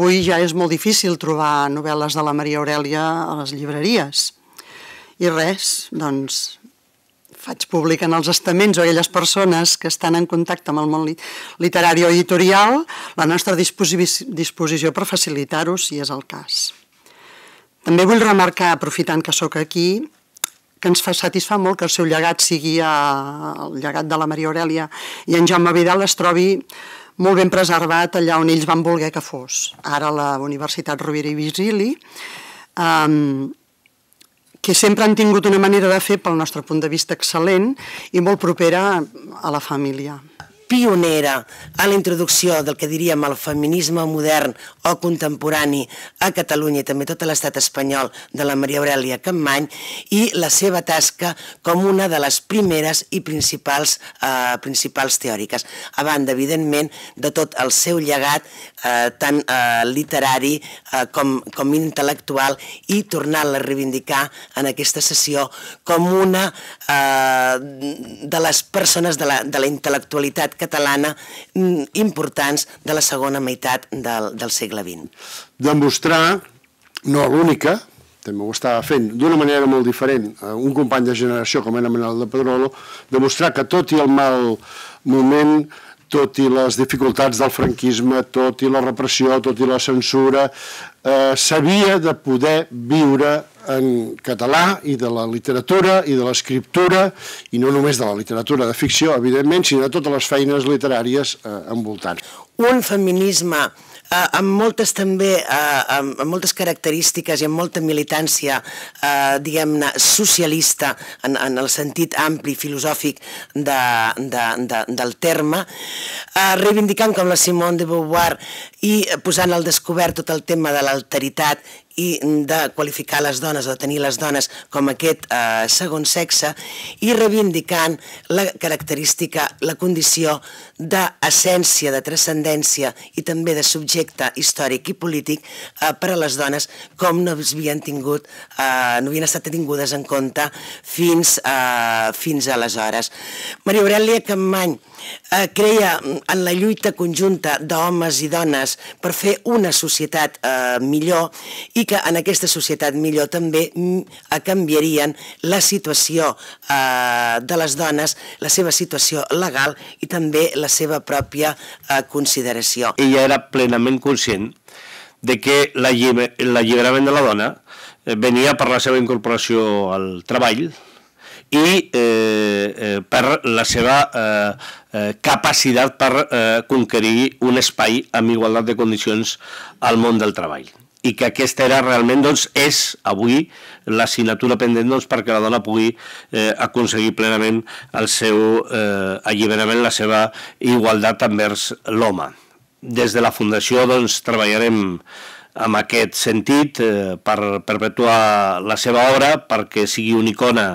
Avui ja és molt difícil trobar novel·les de la Maria Aurèlia a les llibreries. I res, doncs, faig públic en els estaments o aquelles persones que estan en contacte amb el món literari o editorial la nostra disposició per facilitar-ho, si és el cas. També vull remarcar, aprofitant que sóc aquí, que ens fa satisfà molt que el seu llegat sigui a, el llegat de la Maria Aurèlia i en Jaume Vidal es trobi molt ben preservat allà on ells van voler que fos. Ara la Universitat Rovira i Virgili, um, ehm, que sempre han tingut una manera de fer, pel nostre punt de vista, excel·lent i molt propera a la família pionera a la introducció del que diríem el feminisme modern o contemporani a Catalunya i també tot l'estat espanyol de la Maria Aurelia Campmany i la seva tasca com una de les primeres i principals, eh, principals teòriques, a banda, evidentment, de tot el seu llegat eh, tant eh, literari eh, com, com intel·lectual i tornar-la a reivindicar en aquesta sessió com una eh, de les persones de la, de la intel·lectualitat catalana mm, importants de la segona meitat del, del segle XX. Demostrar, no l'única, també ho estava fent d'una manera molt diferent, eh, un company de generació com era Manuel de Pedrolo, demostrar que tot i el mal moment tot i les dificultats del franquisme, tot i la repressió, tot i la censura, eh, s'havia de poder viure en català i de la literatura i de l'escriptura, i no només de la literatura de ficció, evidentment, sinó de totes les feines literàries eh, envoltants. Un feminisme eh, amb moltes també, eh, amb, amb moltes característiques i amb molta militància, eh, diguem-ne, socialista, en, en el sentit ampli, filosòfic de, de, de, del terme, eh, reivindicant com la Simone de Beauvoir i posant al descobert tot el tema de l'alteritat i de qualificar les dones, de tenir les dones com aquest eh, segon sexe i reivindicant la característica, la condició d'essència, de transcendència i també de subjecte històric i polític eh, per a les dones com no havien tingut, eh, no havien estat tingudes en compte fins, eh, fins aleshores. Maria Aurelia Campmany, eh, creia en la lluita conjunta d'homes i dones per fer una societat eh, millor i que en aquesta societat millor també mm, eh, canviarien la situació eh, de les dones, la seva situació legal i també la seva pròpia eh, consideració. Ella era plenament conscient de que l'alliberament de la dona eh, venia per la seva incorporació al treball i eh, eh, per la seva eh, eh, capacitat per eh, conquerir un espai amb igualtat de condicions al món del treball i que aquesta era realment, doncs, és avui l'assignatura pendent doncs, perquè la dona pugui eh, aconseguir plenament el seu eh, alliberament, la seva igualtat envers l'home. Des de la Fundació doncs, treballarem en aquest sentit eh, per perpetuar la seva obra, perquè sigui una icona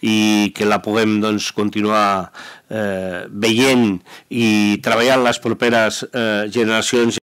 i que la puguem doncs, continuar eh, veient i treballant les properes eh, generacions